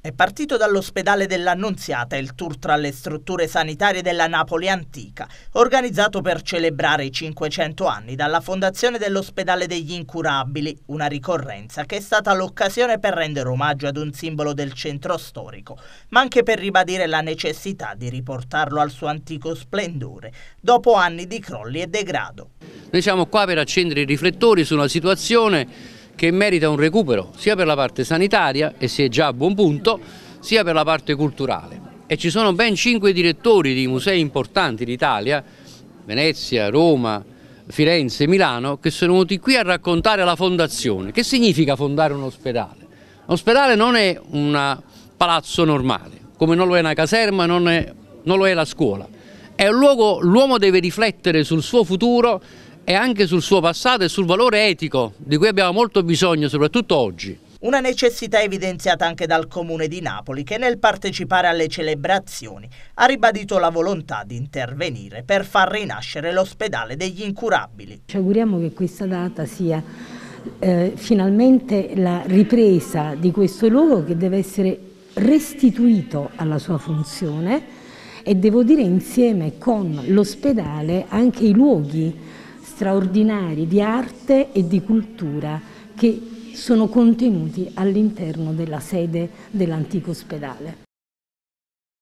È partito dall'ospedale dell'Annunziata il tour tra le strutture sanitarie della Napoli antica, organizzato per celebrare i 500 anni dalla fondazione dell'ospedale degli incurabili, una ricorrenza che è stata l'occasione per rendere omaggio ad un simbolo del centro storico, ma anche per ribadire la necessità di riportarlo al suo antico splendore, dopo anni di crolli e degrado. Noi siamo qua per accendere i riflettori su una situazione che merita un recupero sia per la parte sanitaria, e si è già a buon punto, sia per la parte culturale. E ci sono ben cinque direttori di musei importanti d'Italia, Venezia, Roma, Firenze, Milano, che sono venuti qui a raccontare la fondazione. Che significa fondare un ospedale? Un ospedale non è un palazzo normale, come non lo è una caserma, non, è, non lo è la scuola. È un luogo, l'uomo deve riflettere sul suo futuro e anche sul suo passato e sul valore etico di cui abbiamo molto bisogno, soprattutto oggi. Una necessità evidenziata anche dal Comune di Napoli che nel partecipare alle celebrazioni ha ribadito la volontà di intervenire per far rinascere l'ospedale degli incurabili. Ci auguriamo che questa data sia eh, finalmente la ripresa di questo luogo che deve essere restituito alla sua funzione e devo dire insieme con l'ospedale anche i luoghi straordinari di arte e di cultura che sono contenuti all'interno della sede dell'antico ospedale.